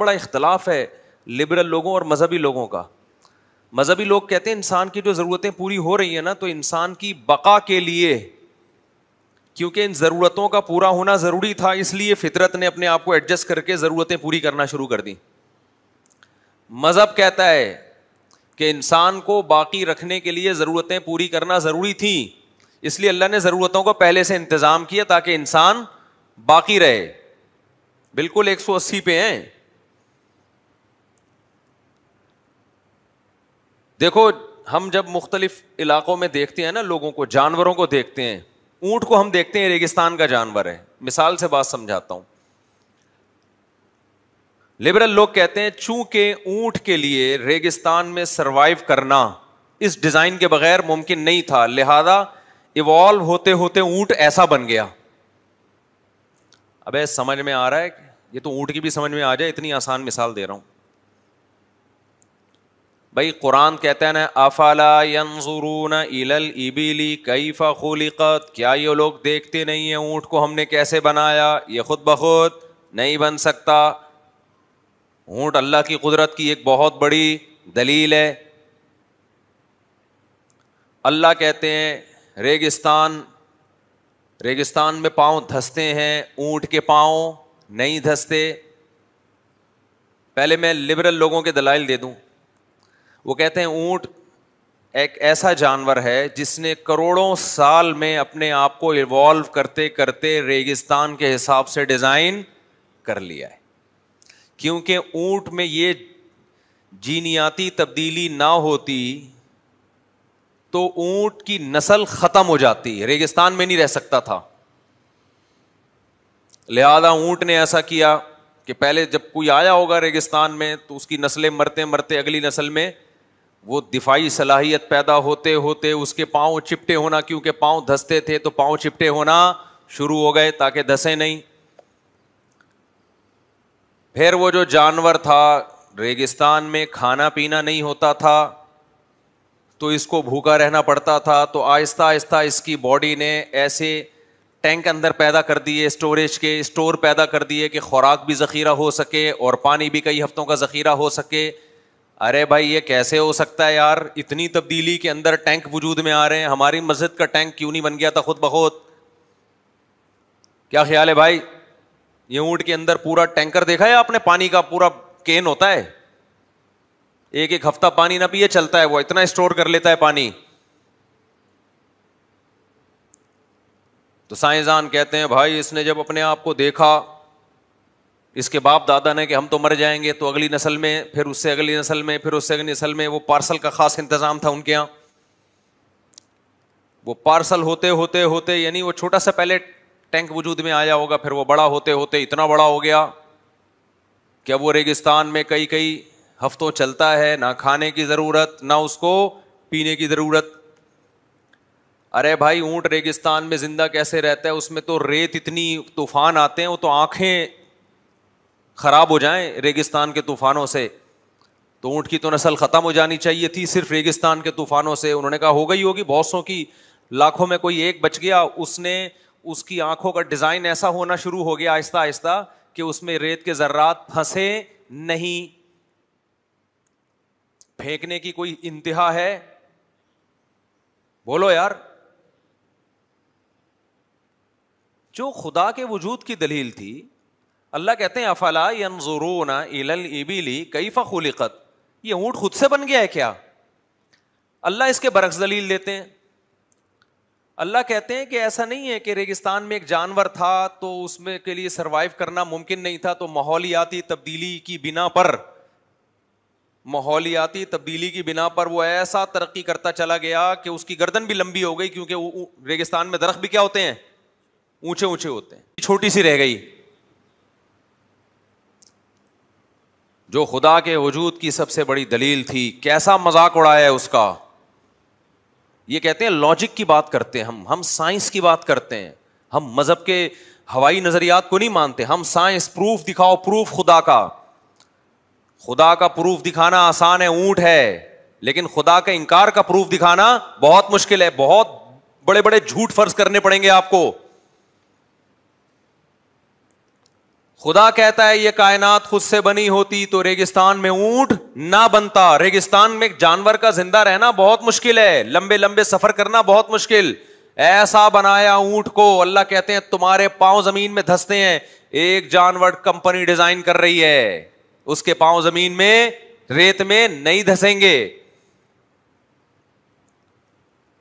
बड़ा इख्तलाफ है लिबरल लोगों और मजहबी लोगों का मजहबी लोग कहते हैं इंसान की जो ज़रूरतें पूरी हो रही हैं ना तो इंसान की बका के लिए क्योंकि इन ज़रूरतों का पूरा होना ज़रूरी था इसलिए फितरत ने अपने आप को एडजस्ट करके ज़रूरतें पूरी करना शुरू कर दी मज़हब कहता है कि इंसान को बाकी रखने के लिए ज़रूरतें पूरी करना ज़रूरी थी इसलिए अल्लाह ने ज़रूरतों को पहले से इंतज़ाम किया ताकि इंसान बाकी रहे बिल्कुल 180 पे हैं देखो हम जब मुख्तलिफ इलाकों में देखते हैं ना लोगों को जानवरों को देखते हैं ऊंट को हम देखते हैं रेगिस्तान का जानवर है मिसाल से बात समझाता हूं लिबरल लोग कहते हैं चूंकि ऊँट के लिए रेगिस्तान में सर्वाइव करना इस डिज़ाइन के बगैर मुमकिन नहीं था लिहाजा इवॉल्व होते होते ऊंट ऐसा बन गया अबे समझ में आ रहा है ये तो ऊंट की भी समझ में आ जाए इतनी आसान मिसाल दे रहा हूं भाई कुरान कहते हैं ना अफाला यंजुरून इलल कई कैफा क्या ये लोग देखते नहीं हैं ऊँट को हमने कैसे बनाया ये खुद ब खुद नहीं बन सकता ऊँट अल्लाह की कुदरत की एक बहुत बड़ी दलील है अल्लाह कहते हैं रेगिस्तान रेगिस्तान में पाँव धसते हैं ऊँट के पाँव नहीं धसते पहले मैं लिबरल लोगों के दलाइल दे दूँ वो कहते हैं ऊंट एक ऐसा जानवर है जिसने करोड़ों साल में अपने आप को इवॉल्व करते करते रेगिस्तान के हिसाब से डिज़ाइन कर लिया है क्योंकि ऊंट में ये जीनियाती तब्दीली ना होती तो ऊंट की नस्ल ख़त्म हो जाती रेगिस्तान में नहीं रह सकता था लिहाजा ऊंट ने ऐसा किया कि पहले जब कोई आया होगा रेगिस्तान में तो उसकी नस्लें मरते मरते अगली नस्ल में वो दिफाई सलाहियत पैदा होते होते उसके पाँव चिपटे होना क्योंकि पाँव धसते थे तो पाँव चिपटे होना शुरू हो गए ताकि धसे नहीं फिर वो जो जानवर था रेगिस्तान में खाना पीना नहीं होता था तो इसको भूखा रहना पड़ता था तो आहिस्ता आहिस्ता इसकी बॉडी ने ऐसे टैंक अंदर पैदा कर दिए स्टोरेज के स्टोर पैदा कर दिए कि खुराक भी ज़ख़ीरा हो सके और पानी भी कई हफ्तों का ज़ख़ीरा हो सके अरे भाई ये कैसे हो सकता है यार इतनी तब्दीली के अंदर टैंक वजूद में आ रहे हैं हमारी मस्जिद का टैंक क्यों नहीं बन गया था खुद बहुत क्या ख्याल है भाई ये ऊँट के अंदर पूरा टैंकर देखा है आपने पानी का पूरा केन होता है एक एक हफ्ता पानी ना पिए चलता है वो इतना स्टोर कर लेता है पानी तो साइंसदान कहते हैं भाई इसने जब अपने आप को देखा इसके बाप दादा ने कि हम तो मर जाएंगे तो अगली नस्ल में फिर उससे अगली नस्ल में फिर उससे अगली नस्ल में वो पार्सल का खास इंतज़ाम था उनके यहाँ वो पार्सल होते होते होते यानी वो छोटा सा पहले टैंक वजूद में आया होगा फिर वो बड़ा होते होते इतना बड़ा हो गया कि अब वो रेगिस्तान में कई कई हफ्तों चलता है ना खाने की ज़रूरत ना उसको पीने की ज़रूरत अरे भाई ऊँट रेगिस्तान में ज़िंदा कैसे रहता है उसमें तो रेत इतनी तूफान आते हैं वो तो आँखें ख़राब हो जाएं रेगिस्तान के तूफ़ानों से तो ऊँट की तो नस्ल ख़त्म हो जानी चाहिए थी सिर्फ रेगिस्तान के तूफ़ानों से उन्होंने कहा हो गई होगी बहुत सौ की लाखों में कोई एक बच गया उसने उसकी आंखों का डिज़ाइन ऐसा होना शुरू हो गया आहिस्ता आहिस्ता कि उसमें रेत के ज़र्रात फंसे नहीं फेंकने की कोई इंतहा है बोलो यार जो खुदा के वजूद की दलील थी अल्लाह कहते हैं अफला यनजुरूना इलल इबिली कैफा खुलिकत ये ऊँट खुद से बन गया है क्या अल्लाह इसके बरक्स दलील देते हैं अल्लाह कहते हैं कि ऐसा नहीं है कि रेगिस्तान में एक जानवर था तो उसमें के लिए सर्वाइव करना मुमकिन नहीं था तो माहौलियाती तब्दीली की बिना पर माहौलियाती तब्दीली की बिना पर वो ऐसा तरक्की करता चला गया कि उसकी गर्दन भी लंबी हो गई क्योंकि रेगिस्तान में दरख्त भी क्या होते हैं ऊंचे ऊंचे होते हैं छोटी सी रह गई जो खुदा के वजूद की सबसे बड़ी दलील थी कैसा मजाक उड़ाया है उसका ये कहते हैं लॉजिक की बात करते हैं हम हम साइंस की बात करते हैं हम मज़हब के हवाई नज़रियात को नहीं मानते हम साइंस प्रूफ दिखाओ प्रूफ खुदा का खुदा का प्रूफ दिखाना आसान है ऊंट है लेकिन खुदा के इनकार का प्रूफ दिखाना बहुत मुश्किल है बहुत बड़े बड़े झूठ फर्ज करने पड़ेंगे आपको खुदा कहता है ये कायनात खुद से बनी होती तो रेगिस्तान में ऊंट ना बनता रेगिस्तान में जानवर का जिंदा रहना बहुत मुश्किल है लंबे लंबे सफर करना बहुत मुश्किल ऐसा बनाया ऊंट को अल्लाह कहते हैं तुम्हारे पांव जमीन में धसते हैं एक जानवर कंपनी डिजाइन कर रही है उसके पांव जमीन में रेत में नहीं धसेंगे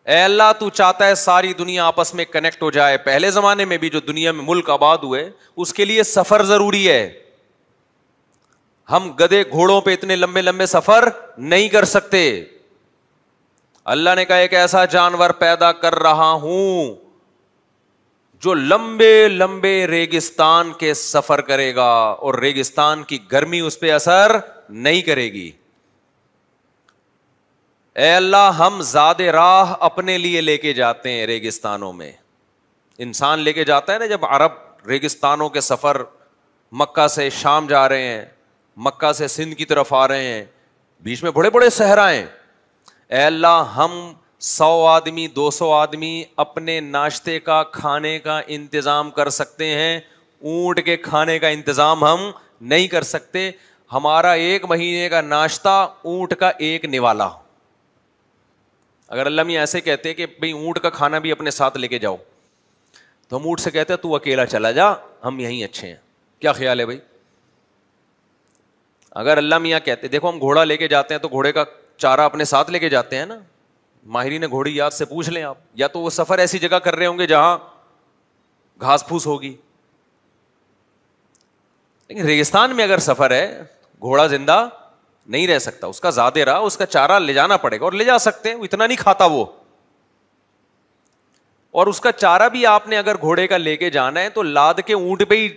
ए अल्लाह तू चाहता है सारी दुनिया आपस में कनेक्ट हो जाए पहले ज़माने में भी जो दुनिया में मुल्क आबाद हुए उसके लिए सफ़र ज़रूरी है हम गधे घोड़ों पे इतने लंबे लंबे सफ़र नहीं कर सकते अल्लाह ने कहा एक ऐसा जानवर पैदा कर रहा हूं जो लंबे लंबे रेगिस्तान के सफ़र करेगा और रेगिस्तान की गर्मी उस पर असर नहीं करेगी अल्लाह हम ज़ाद राह अपने लिए लेके जाते हैं रेगिस्तानों में इंसान लेके जाता है ना जब अरब रेगिस्तानों के सफ़र मक्का से शाम जा रहे हैं मक्का से सिंध की तरफ आ रहे हैं बीच में बड़े बड़े सहराएं अल्लाह हम सौ आदमी दो सौ आदमी अपने नाश्ते का खाने का इंतज़ाम कर सकते हैं ऊँट के खाने का इंतज़ाम हम नहीं कर सकते हमारा एक महीने का नाश्ता ऊँट का एक निवाला हो अगर अल्लाह मियाँ ऐसे कहते हैं कि भाई ऊँट का खाना भी अपने साथ लेके जाओ तो हम ऊँट से कहते हैं तू अकेला चला जा हम यहीं अच्छे हैं क्या ख्याल है भाई अगर अल्लाह मियाँ कहते देखो हम घोड़ा लेके जाते हैं तो घोड़े का चारा अपने साथ लेके जाते हैं ना माहिरी ने घोड़ी याद से पूछ लें आप या तो वो सफ़र ऐसी जगह कर रहे होंगे जहां घास फूस होगी लेकिन रेगिस्तान में अगर सफ़र है घोड़ा जिंदा नहीं रह सकता उसका ज्यादा रहा उसका चारा ले जाना पड़ेगा और ले जा सकते हैं इतना नहीं खाता वो और उसका चारा भी आपने अगर घोड़े का लेके जाना है तो लाद के ऊंट पे ही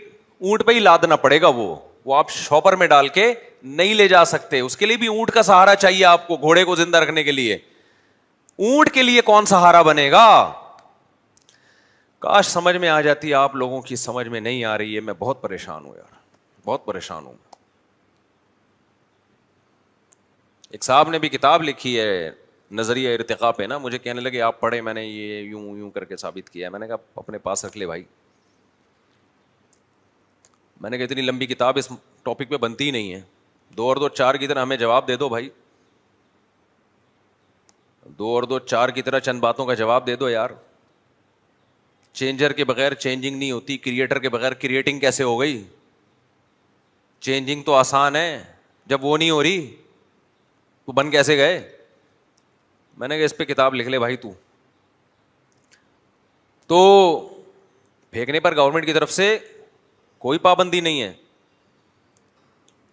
ऊंट पे ही लादना पड़ेगा वो वो आप शॉपर में डाल के नहीं ले जा सकते उसके लिए भी ऊंट का सहारा चाहिए आपको घोड़े को जिंदा रखने के लिए ऊंट के लिए कौन सहारा बनेगा काश समझ में आ जाती आप लोगों की समझ में नहीं आ रही है मैं बहुत परेशान हूं यार बहुत परेशान हूं एक साहब ने भी किताब लिखी है नज़रिया इरतका पे ना मुझे कहने लगे आप पढ़े मैंने ये यूं यूं करके साबित किया मैंने कहा अपने पास रख ले भाई मैंने कहा इतनी लंबी किताब इस टॉपिक पे बनती ही नहीं है दो और दो चार की तरह हमें जवाब दे दो भाई दो और दो चार की तरह चंद बातों का जवाब दे दो यार चेंजर के बगैर चेंजिंग नहीं होती क्रिएटर के बगैर क्रिएटिंग कैसे हो गई चेंजिंग तो आसान है जब वो नहीं हो रही तू बन कैसे गए मैंने कहा इस पर किताब लिख ले भाई तू तो फेंकने पर गवर्नमेंट की तरफ से कोई पाबंदी नहीं है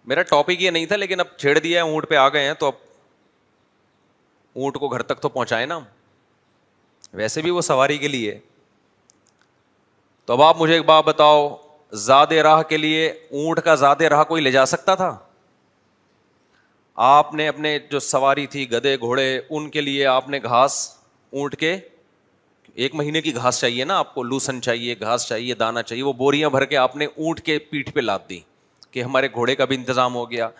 मेरा टॉपिक ये नहीं था लेकिन अब छेड़ दिया है ऊँट पे आ गए हैं तो अब ऊँट को घर तक तो पहुँचाए ना वैसे भी वो सवारी के लिए तो अब आप मुझे एक बात बताओ ज़्यादा राह के लिए ऊँट का ज़्यादा राह कोई ले जा सकता था आपने अपने जो सवारी थी गधे घोड़े उनके लिए आपने घास ऊँट के एक महीने की घास चाहिए ना आपको लूसन चाहिए घास चाहिए दाना चाहिए वो बोरियां भर के आपने ऊँट के पीठ पे लाद दी कि हमारे घोड़े का भी इंतज़ाम हो गया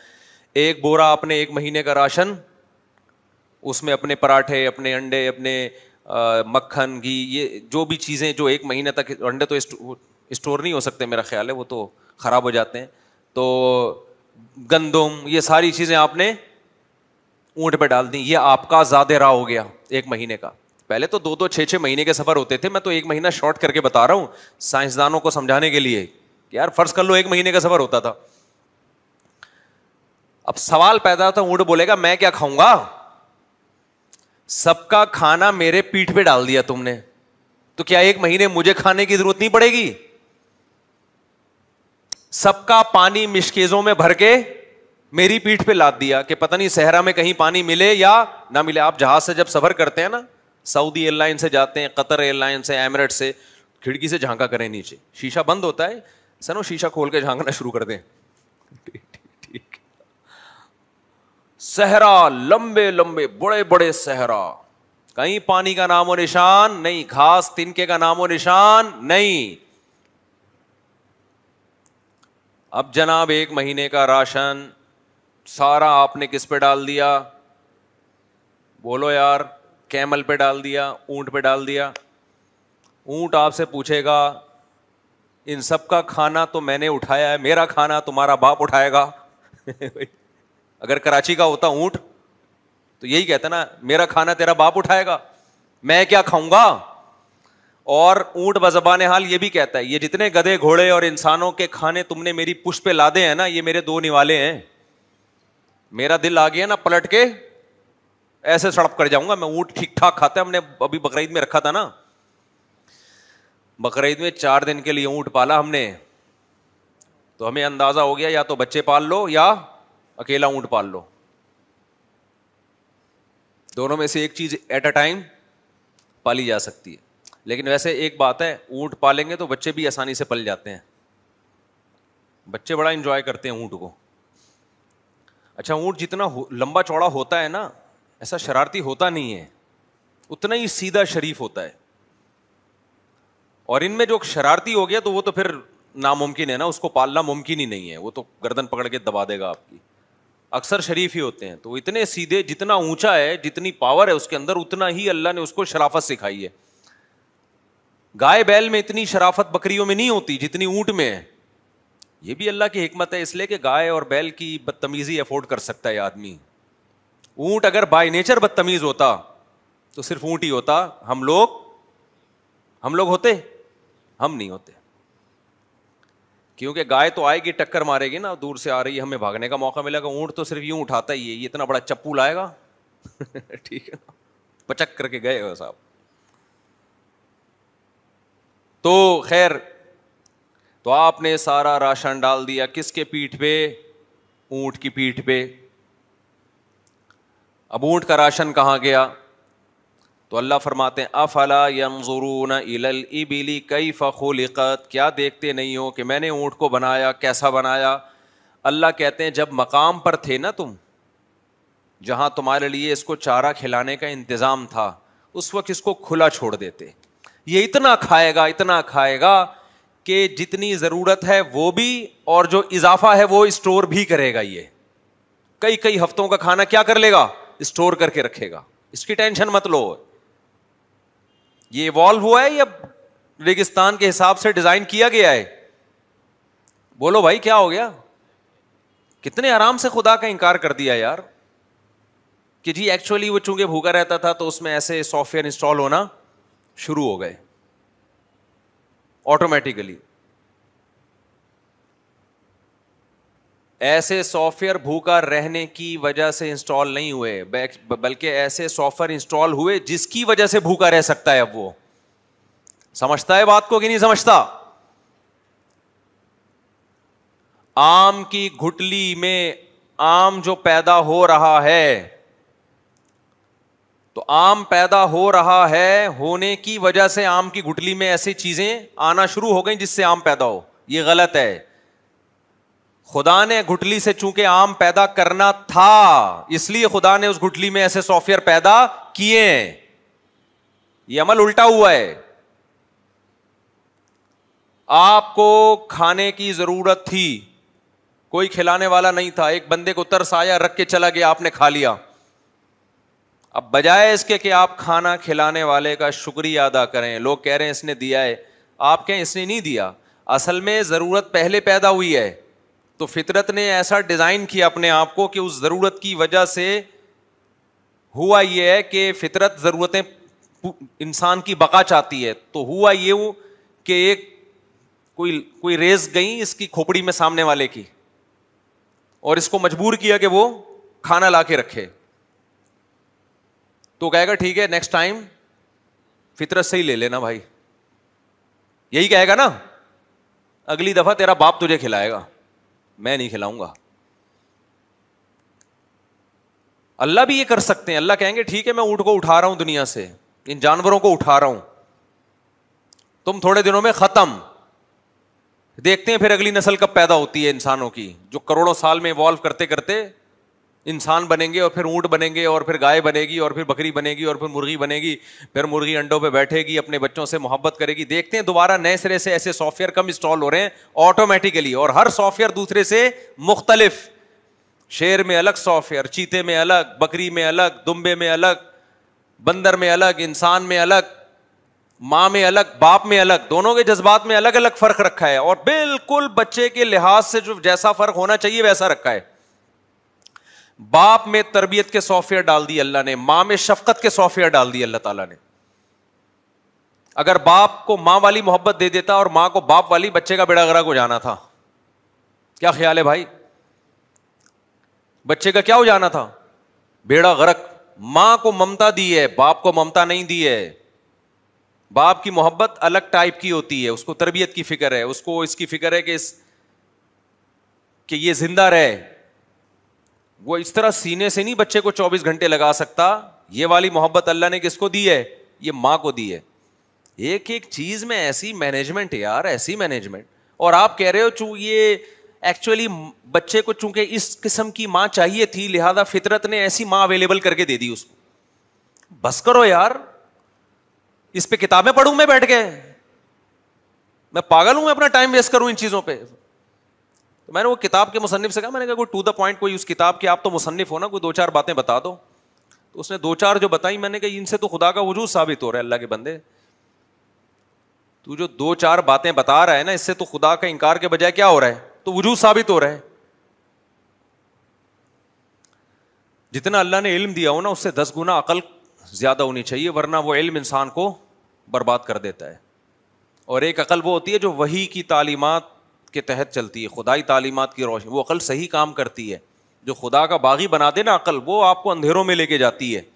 एक बोरा आपने एक महीने का राशन उसमें अपने पराठे अपने अंडे अपने आ, मक्खन घी ये जो भी चीज़ें जो एक महीने तक अंडे तो स्टोर नहीं हो सकते मेरा ख्याल है वो तो ख़राब हो जाते हैं तो गंदम ये सारी चीज़ें आपने ऊँट पे डाल दी ये आपका ज़्यादा राह हो गया एक महीने का पहले तो दो दो छः छः महीने के सफ़र होते थे मैं तो एक महीना शॉर्ट करके बता रहा हूँ साइंसदानों को समझाने के लिए कि यार फ़र्ज़ कर लो एक महीने का सफ़र होता था अब सवाल पैदा होता ऊँट बोलेगा मैं क्या खाऊंगा सबका खाना मेरे पीठ पे डाल दिया तुमने तो क्या एक महीने मुझे खाने की ज़रूरत नहीं पड़ेगी सबका पानी मिशकेजों में भर के मेरी पीठ पे लाद दिया कि पता नहीं सहरा में कहीं पानी मिले या ना मिले आप जहाज से जब सफर करते हैं ना सऊदी एयरलाइन से जाते हैं कतर एयरलाइन से एमरेट से खिड़की से झांका करें नीचे शीशा बंद होता है सनो शीशा खोल के झांकना शुरू कर दें सहरा लंबे लंबे बड़े बड़े सहरा कहीं पानी का नामो निशान नहीं घास तिनके का नामो निशान नहीं अब जनाब एक महीने का राशन सारा आपने किस पे डाल दिया बोलो यार कैमल पे डाल दिया ऊंट पे डाल दिया ऊंट आपसे पूछेगा इन सब का खाना तो मैंने उठाया है मेरा खाना तुम्हारा बाप उठाएगा अगर कराची का होता ऊंट तो यही कहता ना मेरा खाना तेरा बाप उठाएगा मैं क्या खाऊंगा और ऊंट बजबान हाल ये भी कहता है ये जितने गधे घोड़े और इंसानों के खाने तुमने मेरी पुष्प पे लादे हैं ना ये मेरे दो निवाले हैं मेरा दिल आ गया ना पलट के ऐसे सड़प कर जाऊंगा मैं ऊंट ठीक ठाक खाता है हमने अभी बकरीद में रखा था ना बकरीद में चार दिन के लिए ऊंट पाला हमने तो हमें अंदाजा हो गया या तो बच्चे पाल लो या अकेला ऊंट पाल लो दोनों में से एक चीज एट अ टाइम पाली जा सकती है लेकिन वैसे एक बात है ऊंट पालेंगे तो बच्चे भी आसानी से पल जाते हैं बच्चे बड़ा इंजॉय करते हैं ऊंट को अच्छा ऊंट जितना लंबा चौड़ा होता है ना ऐसा शरारती होता नहीं है उतना ही सीधा शरीफ होता है और इनमें जो शरारती हो गया तो वो तो फिर नामुमकिन है ना उसको पालना मुमकिन ही नहीं है वो तो गर्दन पकड़ के दबा देगा आपकी अक्सर शरीफ ही होते हैं तो इतने सीधे जितना ऊंचा है जितनी पावर है उसके अंदर उतना ही अल्लाह ने उसको शराफत सिखाई है गाय बैल में इतनी शराफत बकरियों में नहीं होती जितनी ऊंट में है ये भी अल्लाह की हमत है इसलिए कि गाय और बैल की बदतमीजी अफोर्ड कर सकता है आदमी ऊंट अगर बाय नेचर बदतमीज होता तो सिर्फ ऊंट ही होता हम लोग हम लोग होते हम नहीं होते क्योंकि गाय तो आएगी टक्कर मारेगी ना दूर से आ रही है हमें भागने का मौका मिलेगा ऊंट तो सिर्फ यूं उठाता ही है ये इतना बड़ा चप्पू लाएगा ठीक है पचक करके गए हो साहब तो खैर तो आपने सारा राशन डाल दिया किसके पीठ पे ऊंट की पीठ पे अब ऊंट का राशन कहाँ गया तो अल्लाह फरमाते हैं अफला यमजरून इलल इबिली कई फ़ुलिकत क्या देखते नहीं हो कि मैंने ऊँट को बनाया कैसा बनाया अल्लाह कहते हैं जब मकाम पर थे ना तुम जहाँ तुम्हारे लिए इसको चारा खिलाने का इंतज़ाम था उस वक्त इसको खुला छोड़ देते ये इतना खाएगा इतना खाएगा कि जितनी ज़रूरत है वो भी और जो इजाफा है वो स्टोर भी करेगा ये कई कई हफ्तों का खाना क्या कर लेगा स्टोर करके रखेगा इसकी टेंशन मत लो ये इवॉल्व हुआ है या रेगिस्तान के हिसाब से डिजाइन किया गया है बोलो भाई क्या हो गया कितने आराम से खुदा का इनकार कर दिया यार कि जी एक्चुअली वो चूंकि भूखा रहता था तो उसमें ऐसे सॉफ्टवेयर इंस्टॉल होना शुरू हो गए ऑटोमेटिकली ऐसे सॉफ्टवेयर भूखा रहने की वजह से इंस्टॉल नहीं हुए बल्कि ऐसे सॉफ्टवेयर इंस्टॉल हुए जिसकी वजह से भूखा रह सकता है अब वो समझता है बात को कि नहीं समझता आम की घुटली में आम जो पैदा हो रहा है तो आम पैदा हो रहा है होने की वजह से आम की गुटली में ऐसी चीजें आना शुरू हो गई जिससे आम पैदा हो यह गलत है खुदा ने गुटली से चूंकि आम पैदा करना था इसलिए खुदा ने उस गुटली में ऐसे सॉफ्टवेयर पैदा किए ये अमल उल्टा हुआ है आपको खाने की जरूरत थी कोई खिलाने वाला नहीं था एक बंदे को तरस आया रख के चला गया आपने खा लिया अब बजाय इसके कि आप खाना खिलाने वाले का शुक्रिया अदा करें लोग कह रहे हैं इसने दिया है आप कहें इसने नहीं दिया असल में ज़रूरत पहले पैदा हुई है तो फितरत ने ऐसा डिज़ाइन किया अपने आप को कि उस ज़रूरत की वजह से हुआ यह है कि फितरत ज़रूरतें इंसान की बका चाहती है तो हुआ ये वो कि एक कोई कोई रेस गई इसकी खोपड़ी में सामने वाले की और इसको मजबूर किया कि वो खाना ला के रखे तो कहेगा ठीक है नेक्स्ट टाइम फितरत से ही ले लेना भाई यही कहेगा ना अगली दफा तेरा बाप तुझे खिलाएगा मैं नहीं खिलाऊंगा अल्लाह भी ये कर सकते हैं अल्लाह कहेंगे ठीक है मैं ऊँट को उठा रहा हूं दुनिया से इन जानवरों को उठा रहा हूं तुम थोड़े दिनों में खत्म देखते हैं फिर अगली नस्ल कब पैदा होती है इंसानों की जो करोड़ों साल में इवॉल्व करते करते इंसान बनेंगे और फिर ऊँट बनेंगे और फिर गाय बनेगी और फिर बकरी बनेगी और फिर मुर्गी बनेगी फिर मुर्गी अंडों पे बैठेगी अपने बच्चों से मोहब्बत करेगी देखते हैं दोबारा नए सिरे से ऐसे सॉफ्टवेयर कम इंस्टॉल हो रहे हैं ऑटोमेटिकली और हर सॉफ्टवेयर दूसरे से मुख्तलिफ शेर में अलग सॉफ्टवेयर चीते में अलग बकरी में अलग दुम्बे में अलग बंदर में अलग इंसान में अलग माँ में अलग बाप में अलग दोनों के जज्बात में अलग अलग फर्क रखा है और बिल्कुल बच्चे के लिहाज से जो जैसा फर्क होना चाहिए वैसा रखा है बाप में तरबियत के सॉफ्टवेयर डाल दिए अल्लाह ने मां में शफकत के सॉफ्टवेयर डाल दिए अल्लाह ताला ने अगर बाप को मां वाली मोहब्बत दे देता और मां को बाप वाली बच्चे का बेड़ा गरक हो जाना था क्या ख्याल है भाई बच्चे का क्या हो जाना था बेड़ा गरक मां को ममता दी है बाप को ममता नहीं दी है बाप की मोहब्बत अलग टाइप की होती है उसको तरबियत की फिक्र है उसको इसकी फिक्र है कि इस कि ये जिंदा रहे वो इस तरह सीने से नहीं बच्चे को 24 घंटे लगा सकता ये वाली मोहब्बत अल्लाह ने किसको दी है ये माँ को दी है एक एक चीज़ में ऐसी मैनेजमेंट यार ऐसी मैनेजमेंट और आप कह रहे हो चू ये एक्चुअली बच्चे को चूंकि इस किस्म की माँ चाहिए थी लिहाजा फितरत ने ऐसी माँ अवेलेबल करके दे दी उसको बस करो यार इस पे किताबें पढ़ू मैं बैठ के मैं पागल हूं मैं अपना टाइम वेस्ट करूं इन चीज़ों पर तो मैंने वो किताब के मुसनफ़ से कहा मैंने कहा कोई टू द पॉइंट कोई उस किताब के आप तो मुसनफ़ हो ना कोई दो चार बातें बता दो तो उसने दो चार जो बताई मैंने कहा इनसे तो खुदा का वजूद साबित हो रहा है अल्लाह के बंदे तू जो दो चार बातें बता रहा है ना इससे तो खुदा का इनकार के बजाय क्या हो रहा है तो वजूद साबित हो रहा है जितना अल्लाह ने इल्म दिया हो ना उससे दस गुना अकल ज़्यादा होनी चाहिए वरना वो इल्म इंसान को बर्बाद कर देता है और एक अकल वो होती है जो वही की तालीमत के तहत चलती है खुदाई तालीमत की रोशनी वो अकल सही काम करती है जो खुदा का बागी बना दे अकल वो आपको अंधेरों में लेके जाती है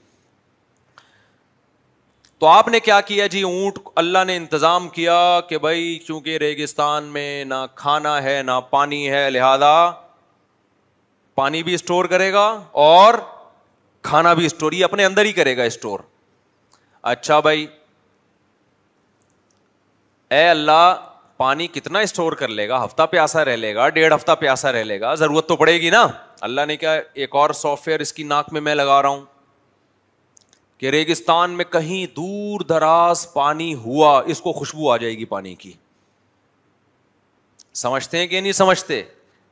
तो आपने क्या किया जी ऊँट अल्लाह ने इंतज़ाम किया कि भाई चूंकि रेगिस्तान में ना खाना है ना पानी है लिहाजा पानी भी स्टोर करेगा और खाना भी स्टोर ये अपने अंदर ही करेगा स्टोर अच्छा भाई ए अल्लाह पानी कितना स्टोर कर लेगा हफ्ता प्यासा रह लेगा डेढ़ हफ्ता प्यासा रह लेगा जरूरत तो पड़ेगी ना अल्लाह ने क्या एक और सॉफ्टवेयर इसकी नाक में मैं लगा रहा हूं कि रेगिस्तान में कहीं दूर दराज पानी हुआ इसको खुशबू आ जाएगी पानी की समझते हैं कि नहीं समझते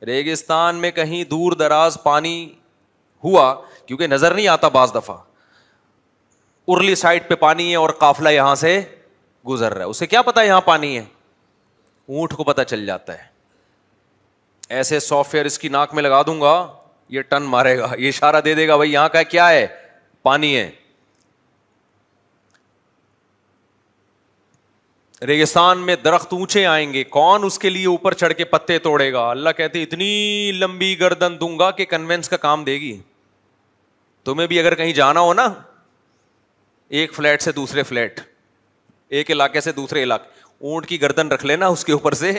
रेगिस्तान में कहीं दूर दराज पानी हुआ क्योंकि नजर नहीं आता बाज दफा उर्ली साइड पे पानी है और काफला यहां से गुजर रहा है उसे क्या पता यहां पानी है ऊंट को पता चल जाता है ऐसे सॉफ्टवेयर इसकी नाक में लगा दूंगा ये टन मारेगा ये इशारा दे देगा भाई यहां का क्या है पानी है रेगिस्तान में दरख्त ऊंचे आएंगे कौन उसके लिए ऊपर चढ़ के पत्ते तोड़ेगा अल्लाह कहते इतनी लंबी गर्दन दूंगा कि कन्वेंस का काम देगी तुम्हें भी अगर कहीं जाना हो ना एक फ्लैट से दूसरे फ्लैट एक इलाके से दूसरे इलाके ऊंट की गर्दन रख लेना उसके ऊपर से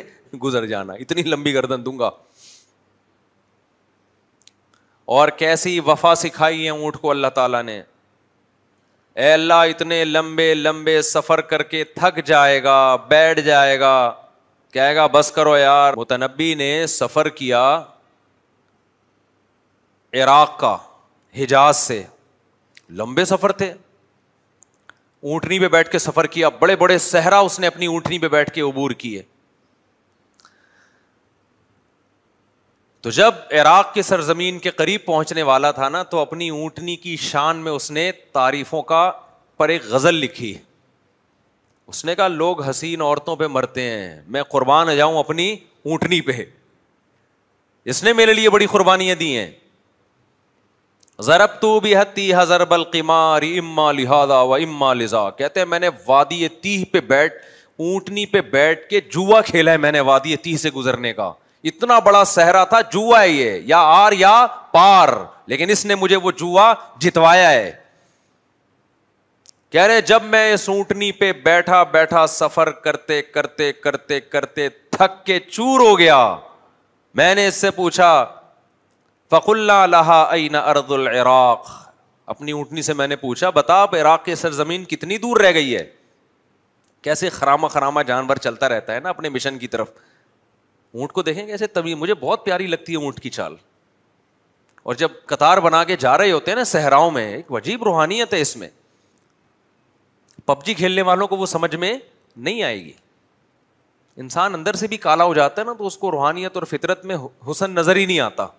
गुजर जाना इतनी लंबी गर्दन दूंगा और कैसी वफा सिखाई है ऊंट को अल्लाह ताला ने ए अल्लाह इतने लंबे लंबे सफर करके थक जाएगा बैठ जाएगा कहेगा बस करो यार मुतनबी ने सफर किया इराक का हिजाज से लंबे सफर थे ऊँटनी पे बैठ के सफर किया बड़े बड़े सहरा उसने अपनी ऊँटनी पे बैठ के अबूर किए तो जब इराक की सरजमीन के करीब पहुंचने वाला था ना तो अपनी ऊँटनी की शान में उसने तारीफों का पर एक गज़ल लिखी उसने कहा लोग हसीन औरतों पे मरते हैं मैं कुर्बान जाऊं अपनी ऊँटनी पे इसने मेरे लिए बड़ी कुर्बानियां दी हैं जरब तो भी तीह जरबल किमार इम्मा लिहाजा व इम्मा लिजा कहते हैं मैंने वादी तीह पे बैठ ऊँटनी पे बैठ के जुआ खेला है मैंने वादी तीह से गुजरने का इतना बड़ा सहरा था जुआ है ये या आर या पार लेकिन इसने मुझे वो जुआ जितवाया है कह रहे जब मैं इस ऊटनी पे बैठा बैठा सफर करते करते करते करते थक के चूर हो गया मैंने इससे पूछा फ़कुल्ला अरदुल इराक अपनी ऊँटनी से मैंने पूछा बता आप इराक की सरजमीन कितनी दूर रह गई है कैसे खरामा खरामा जानवर चलता रहता है ना अपने मिशन की तरफ ऊँट को देखेंगे कैसे तभी मुझे बहुत प्यारी लगती है ऊँट की चाल और जब कतार बना के जा रहे होते हैं ना सहराओं में एक वजीब रूहानियत है इसमें पबजी खेलने वालों को वो समझ में नहीं आएगी इंसान अंदर से भी काला हो जाता है ना तो उसको रूहानियत और फितरत में हुसन नज़र ही नहीं आता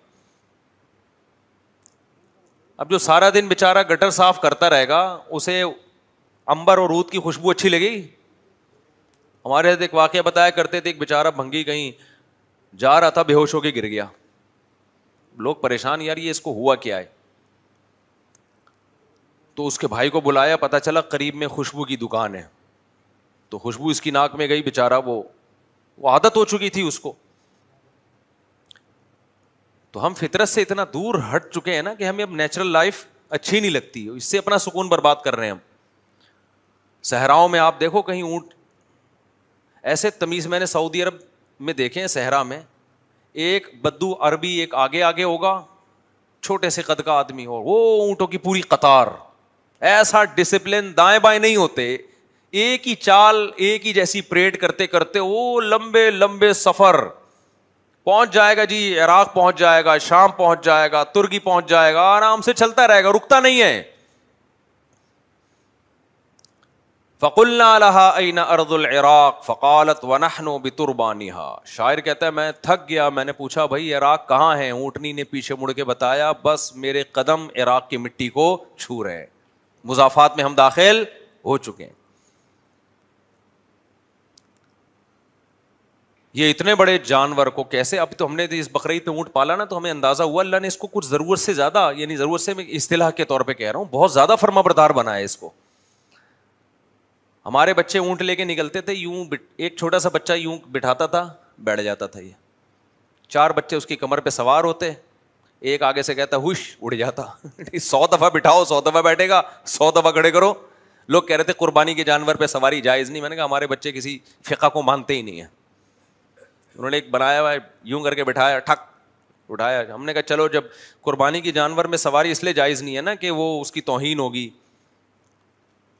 अब जो सारा दिन बेचारा गटर साफ करता रहेगा उसे अंबर और रूद की खुशबू अच्छी लगी हमारे साथ एक वाक्य बताया करते थे एक बेचारा भंगी कहीं जा रहा था बेहोश होके गिर गया लोग परेशान यार ये इसको हुआ क्या है तो उसके भाई को बुलाया पता चला करीब में खुशबू की दुकान है तो खुशबू इसकी नाक में गई बेचारा वो वो आदत हो चुकी थी उसको तो हम फितरत से इतना दूर हट चुके हैं ना कि हमें अब नेचुरल लाइफ अच्छी नहीं लगती इससे अपना सुकून बर्बाद कर रहे हैं हम सहराओं में आप देखो कहीं ऊँट ऐसे तमीज़ मैंने सऊदी अरब में देखे हैं सहरा में एक बद्दू अरबी एक आगे आगे होगा छोटे से कद का आदमी हो वो ऊँटों की पूरी कतार ऐसा डिसिप्लिन दाएं बाएं नहीं होते एक ही चाल एक ही जैसी परेड करते करते वो लंबे लंबे सफ़र पहुंच जाएगा जी इराक पहुंच जाएगा शाम पहुंच जाएगा तुर्की पहुंच जाएगा आराम से चलता रहेगा रुकता नहीं है फ़कुल्ला अना अर्दुल इराक फ़कालत वनहनो बितुरबानी शायर कहते हैं मैं थक गया मैंने पूछा भाई इराक कहाँ है ऊँटनी ने पीछे मुड़ के बताया बस मेरे कदम इराक की मिट्टी को छू रहे मुजाफात में हम दाखिल हो चुके हैं ये इतने बड़े जानवर को कैसे अब तो हमने तो इस बकरीद में ऊँट पाला ना तो हमें अंदाज़ा हुआ अल्लाह ने इसको कुछ ज़रूरत से ज़्यादा यानी ज़रूरत से मैं इसलाह के तौर पर कह रहा हूँ बहुत ज़्यादा फर्माबरदार बनाया इसको हमारे बच्चे ऊँट लेके निकलते थे यूं एक छोटा सा बच्चा यूं बिठाता था बैठ जाता था ये चार बच्चे उसकी कमर पर सवार होते एक आगे से कहता हुश उड़ जाता सौ दफ़ा बिठाओ सौ दफ़ा बैठेगा सौ दफ़ा खड़े करो लोग कह रहे थे कुर्बानी के जानवर पर सवारी जायज़ नहीं मैंने कहा हमारे बच्चे किसी फ़िका को मानते ही नहीं है उन्होंने एक बनाया हुआ है यूं करके बिठाया ठक उठाया हमने कहा चलो जब कुर्बानी की जानवर में सवारी इसलिए जायज़ नहीं है ना कि वो उसकी तोहन होगी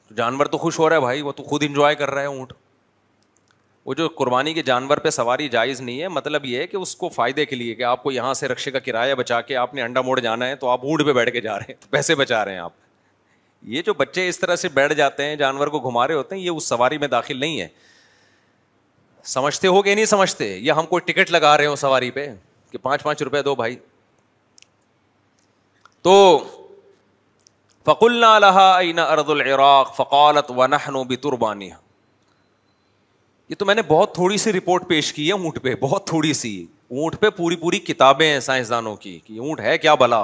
तो जानवर तो खुश हो रहा है भाई वो तो खुद इंजॉय कर रहा है ऊँट वो जो कुर्बानी के जानवर पे सवारी जायज़ नहीं है मतलब ये है कि उसको फ़ायदे के लिए कि आपको यहाँ से रक्शे का किराया बचा के आपने अंडा मोड़ जाना है तो आप ऊँट पर बैठ के जा रहे हैं तो पैसे बचा रहे हैं आप ये जो बच्चे इस तरह से बैठ जाते हैं जानवर को घुमा रहे होते हैं ये उस सवारी में दाखिल नहीं है समझते हो कि नहीं समझते या हम कोई टिकट लगा रहे हो सवारी पे कि पांच पांच रुपए दो भाई तो फकुल्ला अना अरदुल इराक फ़कालत वनहनो बितुरबानी ये तो मैंने बहुत थोड़ी सी रिपोर्ट पेश की है ऊँट पे बहुत थोड़ी सी ऊंट पे पूरी पूरी किताबें हैं साइंसदानों की ऊंट है क्या भला